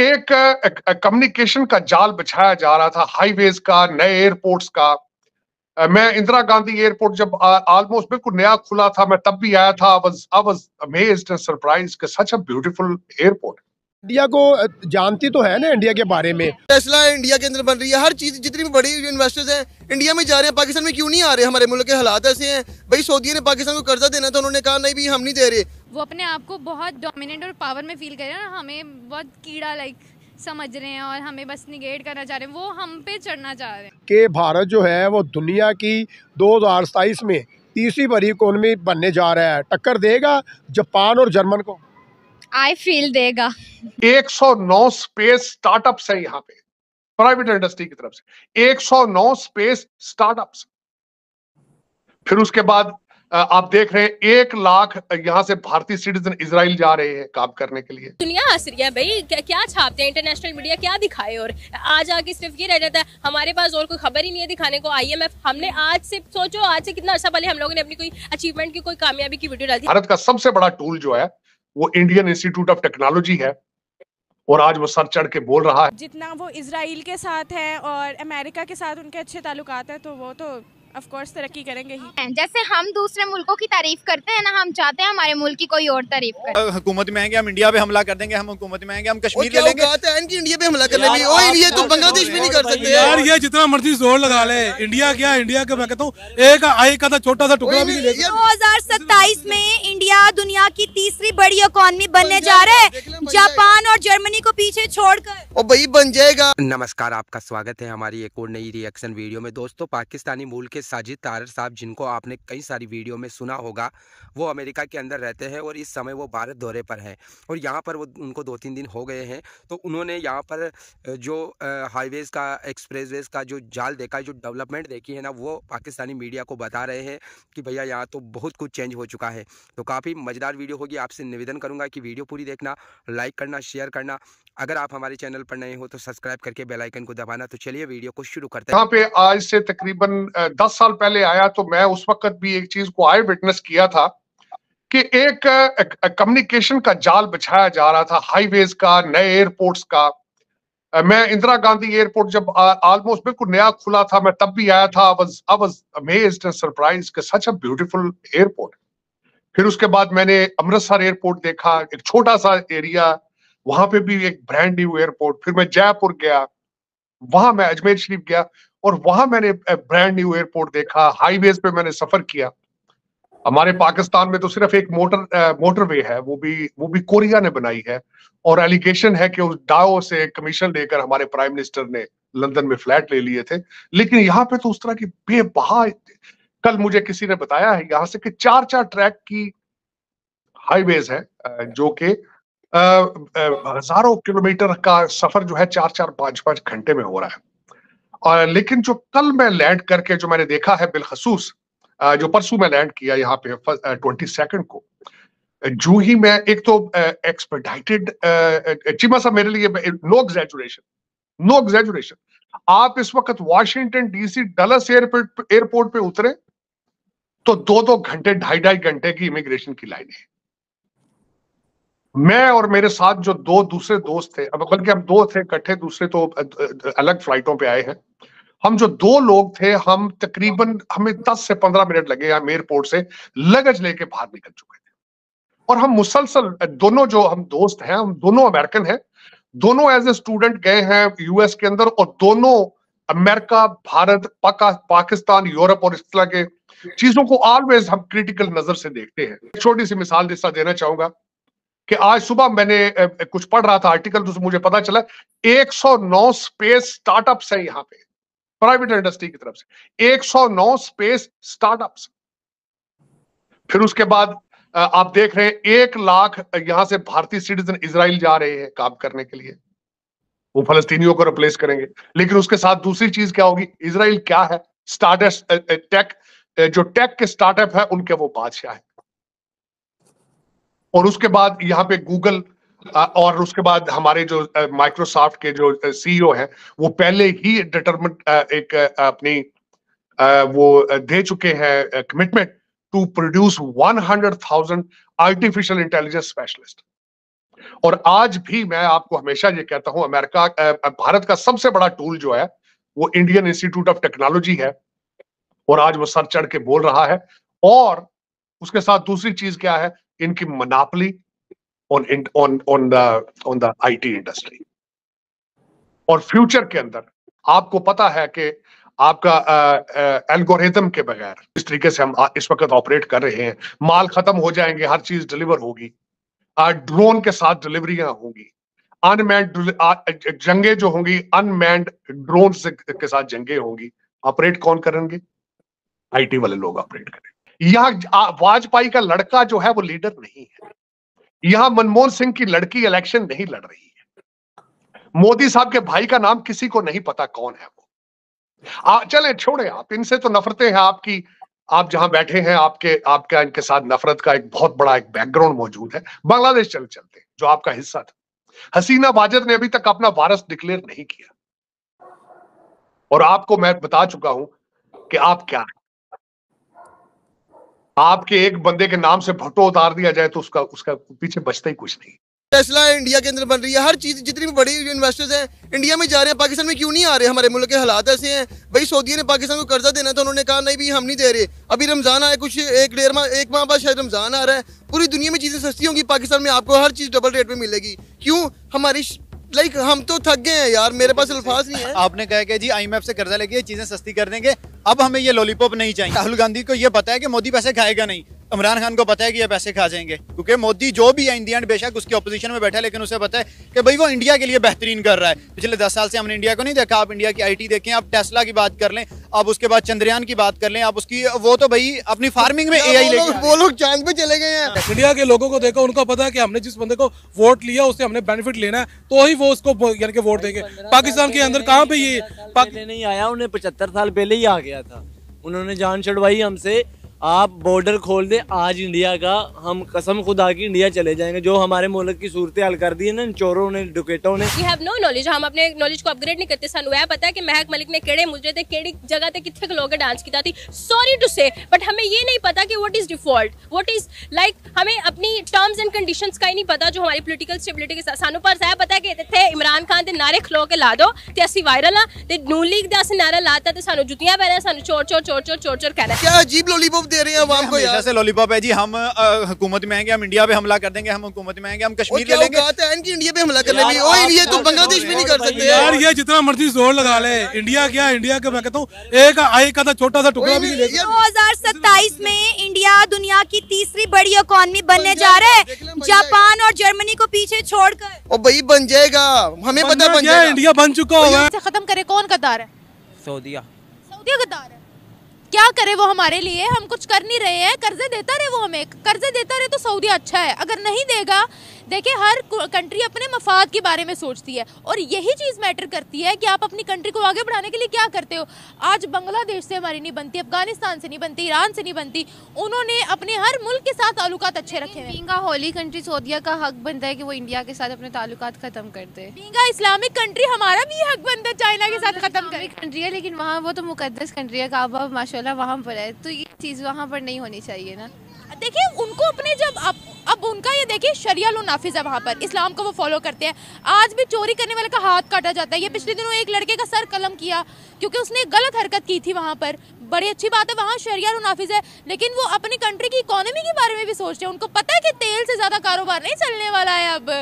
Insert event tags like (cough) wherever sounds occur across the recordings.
एक कम्युनिकेशन का जाल बिछाया जा रहा था हाईवेज का नए एयरपोर्ट्स का मैं इंदिरा गांधी एयरपोर्ट जब ऑलमोस्ट बिल्कुल नया खुला था मैं तब भी आया था I was amazed and surprised कि such a beautiful airport India को जानती तो है ना इंडिया के बारे में टेस्ला इंडिया के अंदर बन रही है हर चीज जितनी भी बड़ी इन्वेस्टर्स हैं इंडिया में जा रहे हैं पाकिस्तान में क्यों नहीं आ रहे हमारे मुल्क के हालात ऐसे हैं भाई सऊदी ने पाकिस्तान को कर्जा देना था उन्होंने कहा नहीं भी हम नहीं दे रहे वो अपने आप को बहुत डोमिनेंट और पावर में फील कर रहे हैं हमें बहुत कीड़ा लाइक समझ रहे हैं और हमें बस निगेट करना चाह रहे हैं वो हम पे चढ़ना चाह रहे हैं के भारत जो है वो दुनिया की दो में तीसरी बड़ी इकोनॉमी बनने जा रहा है टक्कर देगा जापान और जर्मन को आई फील देगा 109 स्पेस स्टार्टअप्स है यहाँ पे प्राइवेट इंडस्ट्री की तरफ से 109 स्पेस स्टार्टअप्स फिर उसके बाद आप देख रहे हैं एक लाख यहाँ से भारतीय सिटीजन इसराइल जा रहे हैं काम करने के लिए दुनिया हंस रही है भाई क्या, क्या छापते हैं इंटरनेशनल मीडिया क्या दिखाए और आज आके सिर्फ ये रह जाता है हमारे पास और कोई खबर ही नहीं है दिखाने को आईएमएफ हमने आज से सोचो आज से कितना अच्छा पहले हम लोगों ने अपनी कोई अचीवमेंट की कोई कामयाबी की वीडियो डाली भारत का सबसे बड़ा टूल जो है वो इंडियन इंस्टीट्यूट ऑफ टेक्नोलॉजी है और आज वो सर चढ़ के बोल रहा है जितना वो इसराइल के साथ है और अमेरिका के साथ उनके अच्छे तालुकात है तो वो तो ऑफ कोर्स तरक्की करेंगे ही जैसे हम दूसरे मुल्कों की तारीफ करते हैं ना हम चाहते हैं हमारे मुल्क की कोई और तारीफ हुकूमत में आएंगे हम इंडिया पे हमला कर देंगे हम हुकूमत में आएंगे हम कश्मीर ले लेंगे इनकी इंडिया पे हमला करने ओ ये तो बांग्लादेश में नहीं कर सकते यार ये जितना मर्जी जोर लगा ले इंडिया क्या इंडिया का मैं कहता हूँ एक आई का छोटा सा टुकड़ा भी दो हजार सत्ताईस में इंडिया दुनिया की तीसरी बड़ी इकोनॉमी बनने जा रहा है जापान और जर्मनी को पीछे छोड़कर ओ भाई बन जाएगा नमस्कार आपका स्वागत है हमारी एक और नई रिएक्शन वीडियो में दोस्तों पाकिस्तानी मूल के साजिद तारर साहब जिनको आपने कई सारी वीडियो में सुना होगा वो अमेरिका के अंदर रहते हैं और इस समय वो भारत दौरे पर हैं और यहाँ पर वो उनको दो तीन दिन हो गए हैं तो उन्होंने यहाँ पर जो हाईवेज़ का एक्सप्रेस का जो जाल देखा जो डेवलपमेंट देखी है ना वो पाकिस्तानी मीडिया को बता रहे हैं कि भैया यहाँ तो बहुत कुछ चेंज हो चुका है तो काफ़ी मज़ेदार वीडियो होगी आपसे निवेदन करूँगा कि वीडियो पूरी देखना लाइक करना शेयर करना अगर आप हमारे चैनल पर नए हो तो सब्सक्राइब करके बेल आइकन को दबाना तो चलिए वीडियो को शुरू करते हैं यहाँ पे आज से तकरीबन दस साल पहले आया तो मैं उस वक्त भी एक चीज को आई विटनेस किया था कि एक कम्युनिकेशन का जाल बिछाया जा रहा था हाईवेज का नए एयरपोर्ट्स का मैं इंदिरा गांधी एयरपोर्ट जब ऑलमोस्ट बिल्कुल नया खुला था मैं तब भी आया था I was amazed surprise such a beautiful airport फिर उसके बाद मैंने अमृतसर एयरपोर्ट देखा एक छोटा सा एरिया वहां पे भी एक ब्रांड न्यू एयरपोर्ट फिर मैं जयपुर गया वहां मैं अजमेर शरीफ गया और वहां मैंने ब्रांड न्यू एयरपोर्ट देखा हाईवे पे मैंने सफर किया हमारे हम्म। पाकिस्तान में तो सिर्फ एक मोटर मोटरवे है वो भी वो भी कोरिया ने बनाई है और एलिगेशन है कि उस डाओ से कमीशन लेकर हमारे प्राइम मिनिस्टर ने लंदन में फ्लैट ले लिए थे लेकिन यहाँ पे तो उस तरह की बेबहा कल मुझे किसी ने बताया है यहां से कि चार चार ट्रैक की हाईवेज है जो कि हजारों किलोमीटर का सफर जो है चार चार पांच पांच घंटे में हो रहा है और लेकिन जो कल मैं लैंड करके जो मैंने देखा है बिलखसूस जो परसों मैं लैंड किया यहाँ पे ट्वेंटी सेकंड को जू ही मैं एक तो एक्सपेडाइटेड चिमा सा मेरे लिए नो एग्जेजुरेशन नो एग्जेजुरेशन आप इस वक्त Washington DC Dallas airport airport पे उतरे तो दो दो घंटे ढाई ढाई घंटे की इमिग्रेशन की लाइन है मैं और मेरे साथ जो दो दूसरे दोस्त थे अब बल्कि हम दो थे इकट्ठे दूसरे तो अलग फ्लाइटों पे आए हैं हम जो दो लोग थे हम तकरीबन हमें 10 से 15 मिनट लगे यहाँ एयरपोर्ट से लगज लेके बाहर निकल चुके थे और हम मुसलसल दोनों जो हम दोस्त हैं हम दोनों अमेरिकन हैं दोनों एज ए स्टूडेंट गए हैं यूएस के अंदर और दोनों अमेरिका भारत पाका, पाकिस्तान यूरोप और इस तरह के चीजों को ऑलवेज हम क्रिटिकल नजर से देखते हैं छोटी सी मिसाल जिस देना चाहूंगा कि आज सुबह मैंने कुछ पढ़ रहा था आर्टिकल तो मुझे पता चला 109 स्पेस स्टार्टअप्स हैं यहाँ पे प्राइवेट इंडस्ट्री की तरफ से 109 स्पेस स्टार्टअप्स फिर उसके बाद आप देख रहे हैं एक लाख यहां से भारतीय सिटीजन इसराइल जा रहे हैं काम करने के लिए वो फलस्तीनियों को रिप्लेस करेंगे लेकिन उसके साथ दूसरी चीज क्या होगी इसराइल क्या है स्टार्टअप टेक जो टेक के स्टार्टअप है उनके वो बादशाह है और उसके बाद यहाँ पे गूगल और उसके बाद हमारे जो माइक्रोसॉफ्ट के जो सीईओ e हैं वो पहले ही डिटरमेंट एक अपनी वो दे चुके हैं commitment to produce 100,000 artificial intelligence specialist और आज भी मैं आपको हमेशा ये कहता हूं अमेरिका भारत का सबसे बड़ा टूल जो है वो इंडियन इंस्टीट्यूट ऑफ टेक्नोलॉजी है और आज वो सर चढ़ के बोल रहा है और उसके साथ दूसरी चीज क्या है इनकी monopoly on on on the on the IT industry और फ्यूचर के अंदर आपको पता है कि आपका एल्गोरिथम के बगैर इस तरीके से हम इस वक्त ऑपरेट कर रहे हैं माल खत्म हो जाएंगे हर चीज डिलीवर होगी ड्रोन के साथ डिलीवरियां होंगी अनमैंड जंगे जो होंगी अनमैंड ड्रोन के साथ जंगे होंगी ऑपरेट कौन करेंगे आईटी वाले लोग ऑपरेट करेंगे यहाँ वाजपेयी का लड़का जो है वो लीडर नहीं है यहाँ मनमोहन सिंह की लड़की इलेक्शन नहीं लड़ रही है मोदी साहब के भाई का नाम किसी को नहीं पता कौन है वो चले छोड़े आप इनसे तो नफरतें हैं आपकी आप जहां बैठे हैं आपके आपका इनके साथ नफरत का एक बहुत बड़ा एक बैकग्राउंड मौजूद है बांग्लादेश चल चलते जो आपका हिस्सा था हसीना वाजद ने अभी तक अपना वारस डिक्लेयर नहीं किया और आपको मैं बता चुका हूं कि आप क्या है आपके एक बंदे के नाम से भट्टो उतार दिया जाए तो उसका उसका पीछे बचता ही कुछ नहीं टेस्ला इंडिया के अंदर बन रही है हर चीज़ जितनी भी बड़ी इन्वेस्टर्स हैं इंडिया में जा रहे हैं पाकिस्तान में क्यों नहीं आ रहे हमारे मुल्क के हालात ऐसे हैं भाई सऊदी ने पाकिस्तान को कर्जा देना था उन्होंने कहा नहीं भी हम नहीं दे रहे अभी रमज़ान आए कुछ एक डेढ़ माह एक माह बाद शायद रमज़ान आ रहा है पूरी दुनिया में चीज़ें सस्ती होंगी पाकिस्तान में आपको हर चीज़ डबल रेट में मिलेगी क्यों हमारी लाइक हम तो थक गए हैं यार मेरे पास अल्फाज नहीं है (laughs) आपने कहा कि जी आई से कर्जा लेके चीजें सस्ती कर देंगे अब हमें ये लॉलीपॉप नहीं चाहिए राहुल गांधी को ये पता है कि मोदी पैसे खाएगा नहीं इमरान खान को पता है कि ये पैसे खा जाएंगे क्योंकि मोदी जो भी है इंडिया बेशक उसकी अपोजिशन में बैठा है लेकिन उसे पता है कि भाई वो इंडिया के लिए बेहतरीन कर रहा है पिछले दस साल से हमने इंडिया को नहीं देखा आप इंडिया की आई देखें आप टेस्ला की बात कर लें आप उसके बाद चंद्रयान की बात कर लें आप उसकी वो तो भाई अपनी फार्मिंग में ए आई वो लोग चांद पे चले गए हैं इंडिया के लोगों को देखो उनको पता है कि हमने जिस बंदे को वोट लिया उससे हमने बेनिफिट लेना है तो ही वो उसको यानी कि वोट देंगे पाकिस्तान के अंदर कहाँ पे ये नहीं आया उन्हें पचहत्तर साल पहले ही आ गया था उन्होंने जान छुड़वाई हमसे आप बॉर्डर खोल दें आज इंडिया का हम कसम खुदा की इंडिया चले जाएंगे जो हमारे मुल्क की सूरत हाल कर दी है ना चोरों ने डुकेटों ने यू हैव नो नॉलेज हम अपने नॉलेज को अपग्रेड नहीं करते सानू है पता है कि महक मलिक ने केड़े मुजरे थे केड़ी जगह थे कितने लोग डांस किया थी सॉरी टू से बट हमें ये नहीं पता कि what is default what is like हमें अपनी टर्म्स एंड कंडीशंस का ही नहीं पता जो हमारी पॉलिटिकल स्टेबिलिटी के साथ सानू पर साहब पता है कि इथे इमरान खान के नारे खलो के ला दो ते असि वायरल हां ते नू लीग दा असि नारा लाता ते सानू जुतियां पहना सानू चोर चोर चोर चोर चोर चोर कहना क्या अजीब लॉलीपॉप दे रहे हैं आवाम को यार से लॉलीपॉप है जी हम हुकूमत में आएंगे हम इंडिया पे हमला कर देंगे हम हुकूमत में आएंगे हम कश्मीर ले लेंगे बात है इनकी इंडिया पे हमला करने में ओए ये तो बांग्लादेश भी नहीं कर सकते यार ये जितना मर्जी जोर लगा ले इंडिया क्या इंडिया का मैं कहता हूं एक आई का था छोटा सा टुकड़ा भी दो हजार सत्ताईस में इंडिया दुनिया की तीसरी बड़ी इकॉनमी बनने जा रहा है जापान और जर्मनी को पीछे छोड़कर ओ भाई बन जाएगा हमें पता बन जाएगा इंडिया बन चुका होगा खत्म करे कौन कतार है सऊदीया सऊदीया कतार है क्या करे वो हमारे लिए हम कुछ कर नहीं रहे हैं कर्जे देता रहे वो हमें कर्जे देता रहे तो सऊदी अच्छा है अगर नहीं देगा देखिए हर कंट्री अपने मफाद के बारे में सोचती है और यही चीज़ मैटर करती है कि आप अपनी कंट्री को आगे बढ़ाने के लिए क्या करते हो आज बांग्लादेश से हमारी नहीं बनती अफगानिस्तान से नहीं बनती ईरान से नहीं बनती उन्होंने अपने हर मुल्क के साथ ताल्लुक अच्छे रखे हैं होली कंट्री सऊदिया का हक बनता है कि वो इंडिया के साथ अपने ताल्लुक खत्म कर दे इस्लामिक कंट्री हमारा भी हक बनता है चाइना के साथ खत्म कर कंट्री है लेकिन वहाँ वो तो मुकदस कंट्री है काबा माशा वहाँ पर है तो ये चीज़ वहाँ पर नहीं होनी चाहिए ना देखिए उनको अपने जब अब अब उनका ये देखिए शरिया लो नाफिज है वहाँ पर इस्लाम को वो फॉलो करते हैं आज भी चोरी करने वाले का हाथ काटा जाता है ये पिछले दिनों एक लड़के का सर कलम किया क्योंकि उसने गलत हरकत की थी वहाँ पर बड़ी अच्छी बात है वहाँ शरियार नाफिज है लेकिन वो अपनी कंट्री की इकोनॉमी के बारे में भी सोच रहे हैं उनको पता है कि तेल से ज़्यादा कारोबार नहीं चलने वाला है अब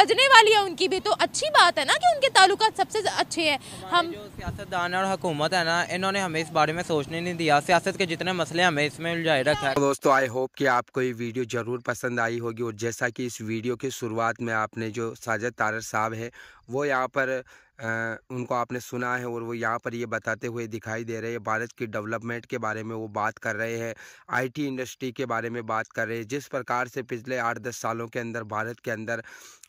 बजने वाली है उनकी भी तो अच्छी बात है ना कि उनके ताल्लुक सबसे अच्छे हैं हम सियासतदान और हुकूमत है ना इन्होंने हमें इस बारे में सोचने नहीं दिया सियासत के जितने मसले हमें इसमें उलझाए रखा है तो दोस्तों आई होप कि आपको ये वीडियो ज़रूर पसंद आई होगी और जैसा कि इस वीडियो की शुरुआत में आपने जो साजद तारर साहब है वो यहाँ पर उनको आपने सुना है और वो यहाँ पर ये बताते हुए दिखाई दे रहे हैं भारत की डेवलपमेंट के बारे में वो बात कर रहे हैं आईटी इंडस्ट्री के बारे में बात कर रहे हैं जिस प्रकार से पिछले आठ दस सालों के अंदर भारत के अंदर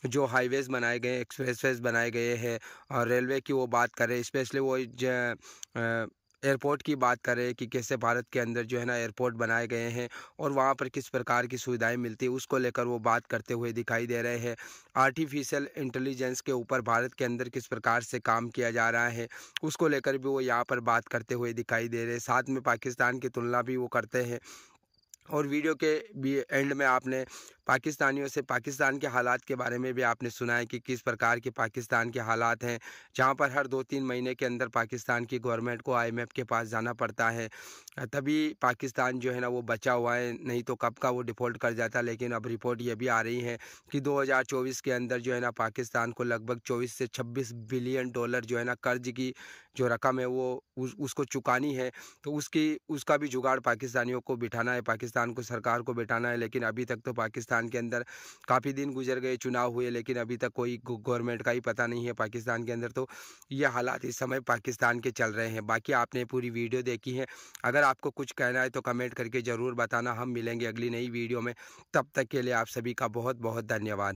जो हाईवेज़ बनाए गए एक्सप्रेसवेज बनाए गए हैं और रेलवे की वो बात कर रहे हैं स्पेशली वो ज, एयरपोर्ट की बात करें कि कैसे भारत के अंदर जो है ना एयरपोर्ट बनाए गए हैं और वहाँ पर किस प्रकार की सुविधाएं मिलती है उसको लेकर वो बात करते हुए दिखाई दे रहे हैं आर्टिफिशियल इंटेलिजेंस के ऊपर भारत के अंदर किस प्रकार से काम किया जा रहा है उसको लेकर भी वो यहाँ पर बात करते हुए दिखाई दे रहे हैं साथ में पाकिस्तान की तुलना भी वो करते हैं और वीडियो के भी एंड में आपने पाकिस्तानियों से पाकिस्तान के हालात के बारे में भी आपने सुना है कि किस प्रकार के पाकिस्तान के हालात हैं जहाँ पर हर दो तीन महीने के अंदर पाकिस्तान की गवर्नमेंट को आईएमएफ के पास जाना पड़ता है तभी पाकिस्तान जो है ना वो बचा हुआ है नहीं तो कब का वो डिफ़ॉल्ट कर जाता लेकिन अब रिपोर्ट ये भी आ रही है कि दो के अंदर जो है ना पाकिस्तान को लगभग चौबीस से छब्बीस बिलियन डॉलर जो है ना कर्ज की जो रकम है वो उस, उसको चुकानी है तो उसकी उसका भी जुगाड़ पाकिस्तानियों को बिठाना है पाकिस्तान को सरकार को बिठाना है लेकिन अभी तक तो पाकिस्तान पाकिस्तान के अंदर काफ़ी दिन गुजर गए चुनाव हुए लेकिन अभी तक कोई गवर्नमेंट का ही पता नहीं है पाकिस्तान के अंदर तो ये हालात इस समय पाकिस्तान के चल रहे हैं बाकी आपने पूरी वीडियो देखी है अगर आपको कुछ कहना है तो कमेंट करके ज़रूर बताना हम मिलेंगे अगली नई वीडियो में तब तक के लिए आप सभी का बहुत बहुत धन्यवाद